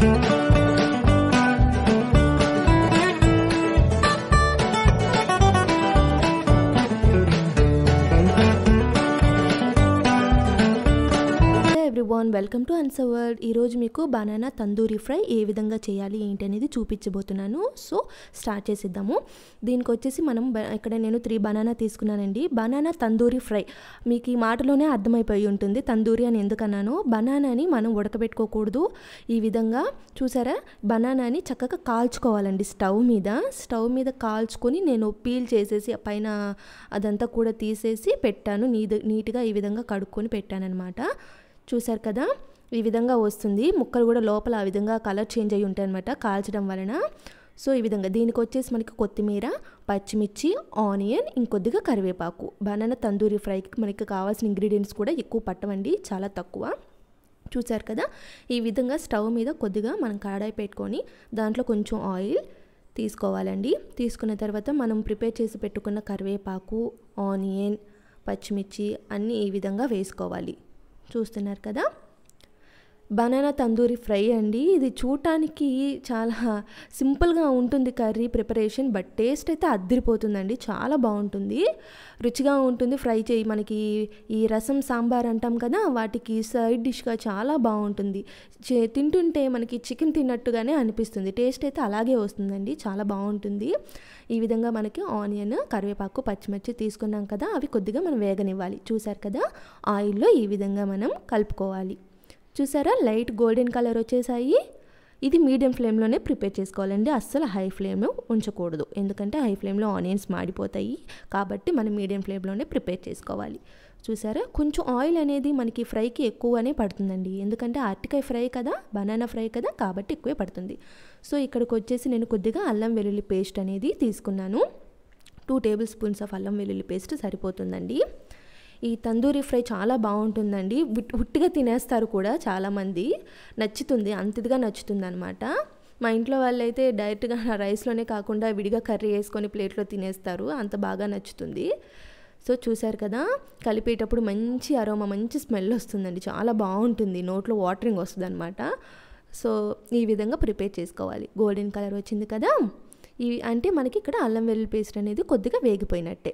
Thank you. Everyone welcome to answer world ఈరోజు మీకు banana tandoori fry ఏ విధంగా చేయాలి ఏంటి అనేది చూపించబోతున్నాను సో స్టార్ట్ చేసిద్దాము దీనికి వచ్చేసి మనం ఇక్కడ నేను త్రీ బనానా తీసుకున్నానండి బనానా తందూరి ఫ్రై మీకు ఈ మాటలోనే అర్థమైపోయి ఉంటుంది తందూరి అని ఎందుకన్నాను బనానాని మనం ఉడకబెట్టుకోకూడదు ఈ విధంగా చూసారా బనానాని చక్కగా కాల్చుకోవాలండి స్టవ్ మీద స్టవ్ మీద కాల్చుకొని నేను పీల్ చేసేసి పైన అదంతా కూడా తీసేసి పెట్టాను నీ నీట్గా ఈ విధంగా కడుక్కొని పెట్టాను అనమాట చూసారు కదా ఈ విధంగా వస్తుంది ముక్కలు కూడా లోపల ఆ విధంగా కలర్ చేంజ్ అయ్యి ఉంటాయి అనమాట కాల్చడం వలన సో ఈ విధంగా దీనికి వచ్చేసి మనకి కొత్తిమీర పచ్చిమిర్చి ఆనియన్ ఇంకొద్దిగా కరివేపాకు బనానా తందూరి ఫ్రైకి మనకి కావాల్సిన ఇంగ్రీడియంట్స్ కూడా ఎక్కువ పట్టవండి చాలా తక్కువ చూసారు కదా ఈ విధంగా స్టవ్ మీద కొద్దిగా మనం కడాయి పెట్టుకొని దాంట్లో కొంచెం ఆయిల్ తీసుకోవాలండి తీసుకున్న తర్వాత మనం ప్రిపేర్ చేసి పెట్టుకున్న కరివేపాకు ఆనియన్ పచ్చిమిర్చి అన్నీ ఈ విధంగా వేసుకోవాలి చూస్తున్నారు కదా బనానా తందూరి ఫ్రై అండి ఇది చూడటానికి చాలా సింపుల్గా ఉంటుంది కర్రీ ప్రిపరేషన్ బట్ టేస్ట్ అయితే అద్దరిపోతుందండి చాలా బాగుంటుంది రుచిగా ఉంటుంది ఫ్రై చేయి మనకి ఈ రసం సాంబార్ అంటాం కదా వాటికి సైడ్ డిష్గా చాలా బాగుంటుంది తింటుంటే మనకి చికెన్ తిన్నట్టుగానే అనిపిస్తుంది టేస్ట్ అయితే అలాగే వస్తుందండి చాలా బాగుంటుంది ఈ విధంగా మనకి ఆనియన్ కరివేపాకు పచ్చిమిర్చి తీసుకున్నాం కదా అవి కొద్దిగా మనం వేగనివ్వాలి చూసారు కదా ఆయిల్లో ఈ విధంగా మనం కలుపుకోవాలి చూసారా లైట్ గోల్డెన్ కలర్ వచ్చేసాయి ఇది మీడియం ఫ్లేమ్లోనే ప్రిపేర్ చేసుకోవాలండి అస్సలు హై ఫ్లేమ్ ఉంచకూడదు ఎందుకంటే హై ఫ్లేమ్లో ఆనియన్స్ మాడిపోతాయి కాబట్టి మనం మీడియం ఫ్లేమ్లోనే ప్రిపేర్ చేసుకోవాలి చూసారా కొంచెం ఆయిల్ అనేది మనకి ఫ్రైకి ఎక్కువనే పడుతుందండి ఎందుకంటే అరటికాయ ఫ్రై కదా బనానా ఫ్రై కదా కాబట్టి ఎక్కువే పడుతుంది సో ఇక్కడికి వచ్చేసి నేను కొద్దిగా అల్లం వెల్లుల్లి పేస్ట్ అనేది తీసుకున్నాను టూ టేబుల్ స్పూన్స్ ఆఫ్ అల్లం వెల్లుల్లి పేస్ట్ సరిపోతుందండి ఈ తందూరి ఫ్రై చాలా బాగుంటుందండి ఉట్టిగా తినేస్తారు కూడా చాలామంది నచ్చుతుంది అంతదిగా నచ్చుతుంది అనమాట మా ఇంట్లో వాళ్ళైతే డైరెక్ట్గా రైస్లోనే కాకుండా విడిగా కర్రీ వేసుకొని ప్లేట్లో తినేస్తారు అంత బాగా నచ్చుతుంది సో చూశారు కదా కలిపేటప్పుడు మంచి అరోమా మంచి స్మెల్ వస్తుందండి చాలా బాగుంటుంది నోట్లో వాటరింగ్ వస్తుంది అనమాట సో ఈ విధంగా ప్రిపేర్ చేసుకోవాలి గోల్డెన్ కలర్ వచ్చింది కదా ఇవి అంటే మనకి ఇక్కడ అల్లం వెల్లుల్లి పేస్ట్ అనేది కొద్దిగా వేగిపోయినట్టే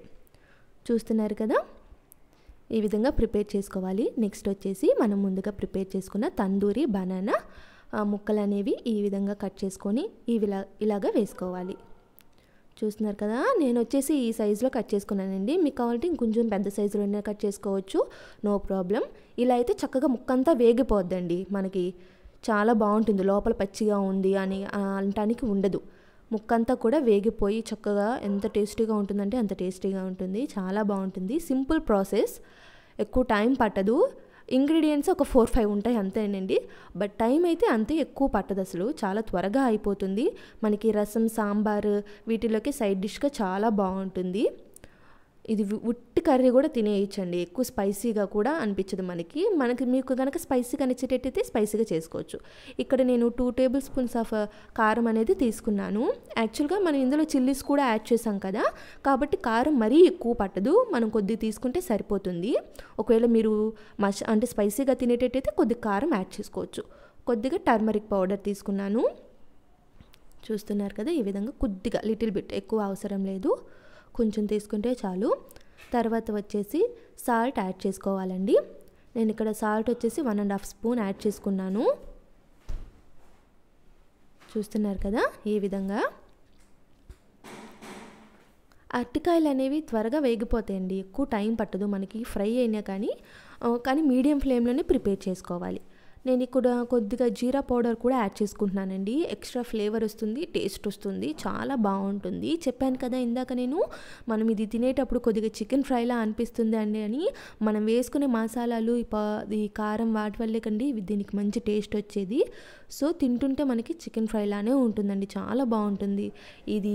చూస్తున్నారు కదా ఈ విధంగా ప్రిపేర్ చేసుకోవాలి నెక్స్ట్ వచ్చేసి మనం ముందుగా ప్రిపేర్ చేసుకున్న తందూరి బనానా ముక్కలు అనేవి ఈ విధంగా కట్ చేసుకొని ఇవిలా ఇలాగ వేసుకోవాలి చూస్తున్నారు కదా నేను వచ్చేసి ఈ సైజులో కట్ చేసుకున్నానండి మీకు కావాలంటే ఇంకొంచెం పెద్ద సైజులో ఉన్న కట్ చేసుకోవచ్చు నో ప్రాబ్లం ఇలా అయితే చక్కగా ముక్కంతా వేగిపోద్దండి మనకి చాలా బాగుంటుంది లోపల పచ్చిగా ఉంది అని అంటానికి ఉండదు ముక్కంతా కూడా వేగిపోయి చక్కగా ఎంత టేస్టీగా ఉంటుందంటే అంత టేస్టీగా ఉంటుంది చాలా బాగుంటుంది సింపుల్ ప్రాసెస్ ఎక్కువ టైం పట్టదు ఇంగ్రీడియంట్స్ ఒక ఫోర్ ఫైవ్ ఉంటాయి అంతేనండి బట్ టైం అయితే అంతే ఎక్కువ పట్టదు అసలు చాలా త్వరగా అయిపోతుంది మనకి రసం సాంబార్ వీటిలోకి సైడ్ డిష్గా చాలా బాగుంటుంది ఇది ఉట్టి కర్రీ కూడా తినేయచ్చండి ఎక్కువ స్పైసీగా కూడా అనిపించదు మనకి మనకి మీకు కనుక స్పైసీగా నచ్చేటట్టయితే స్పైసీగా చేసుకోవచ్చు ఇక్కడ నేను టూ టేబుల్ స్పూన్స్ ఆఫ్ కారం అనేది తీసుకున్నాను యాక్చువల్గా మనం ఇందులో చిల్లీస్ కూడా యాడ్ చేసాం కదా కాబట్టి కారం మరీ ఎక్కువ పట్టదు మనం కొద్దిగా తీసుకుంటే సరిపోతుంది ఒకవేళ మీరు మష అంటే స్పైసీగా తినేటట్టయితే కొద్ది కారం యాడ్ చేసుకోవచ్చు కొద్దిగా టర్మరిక్ పౌడర్ తీసుకున్నాను చూస్తున్నారు కదా ఈ విధంగా కొద్దిగా లిటిల్ బిట్ ఎక్కువ అవసరం లేదు కొంచెం తీసుకుంటే చాలు తర్వాత వచ్చేసి సాల్ట్ యాడ్ చేసుకోవాలండి నేను ఇక్కడ సాల్ట్ వచ్చేసి one and half spoon add చేసుకున్నాను చూస్తున్నారు కదా ఈ విధంగా అరటికాయలు అనేవి త్వరగా వేగిపోతాయండి ఎక్కువ టైం పట్టదు మనకి ఫ్రై అయినా కానీ కానీ మీడియం ఫ్లేమ్లోనే ప్రిపేర్ చేసుకోవాలి నేను ఇక్కడ కొద్దిగా జీరా పౌడర్ కూడా యాడ్ చేసుకుంటున్నానండి ఎక్స్ట్రా ఫ్లేవర్ వస్తుంది టేస్ట్ వస్తుంది చాలా బాగుంటుంది చెప్పాను కదా ఇందాక నేను మనం ఇది తినేటప్పుడు కొద్దిగా చికెన్ ఫ్రైలా అనిపిస్తుంది అండి అని మనం వేసుకునే మసాలాలు ఈ కారం వాటి వల్లే కండి దీనికి మంచి టేస్ట్ వచ్చేది సో తింటుంటే మనకి చికెన్ ఫ్రైలానే ఉంటుందండి చాలా బాగుంటుంది ఇది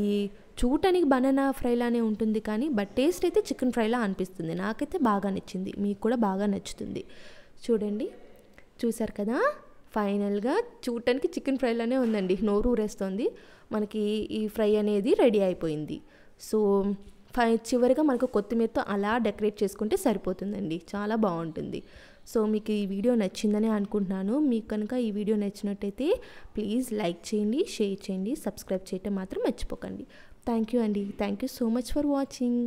చూడటానికి బనానా ఫ్రైలానే ఉంటుంది కానీ బట్ టేస్ట్ అయితే చికెన్ ఫ్రైలా అనిపిస్తుంది నాకైతే బాగా నచ్చింది మీకు కూడా బాగా నచ్చుతుంది చూడండి చూశారు కదా ఫైనల్గా చూడటానికి చికెన్ ఫ్రైలోనే ఉందండి నోరు ఊరేస్తుంది మనకి ఈ ఫ్రై అనేది రెడీ అయిపోయింది సో ఫై చివరిగా మనకు కొత్తిమీరతో అలా డెకరేట్ చేసుకుంటే సరిపోతుందండి చాలా బాగుంటుంది సో మీకు ఈ వీడియో నచ్చిందని అనుకుంటున్నాను మీకు కనుక ఈ వీడియో నచ్చినట్టయితే ప్లీజ్ లైక్ చేయండి షేర్ చేయండి సబ్స్క్రైబ్ చేయటం మాత్రం మర్చిపోకండి థ్యాంక్ యూ అండి thank you so much for watching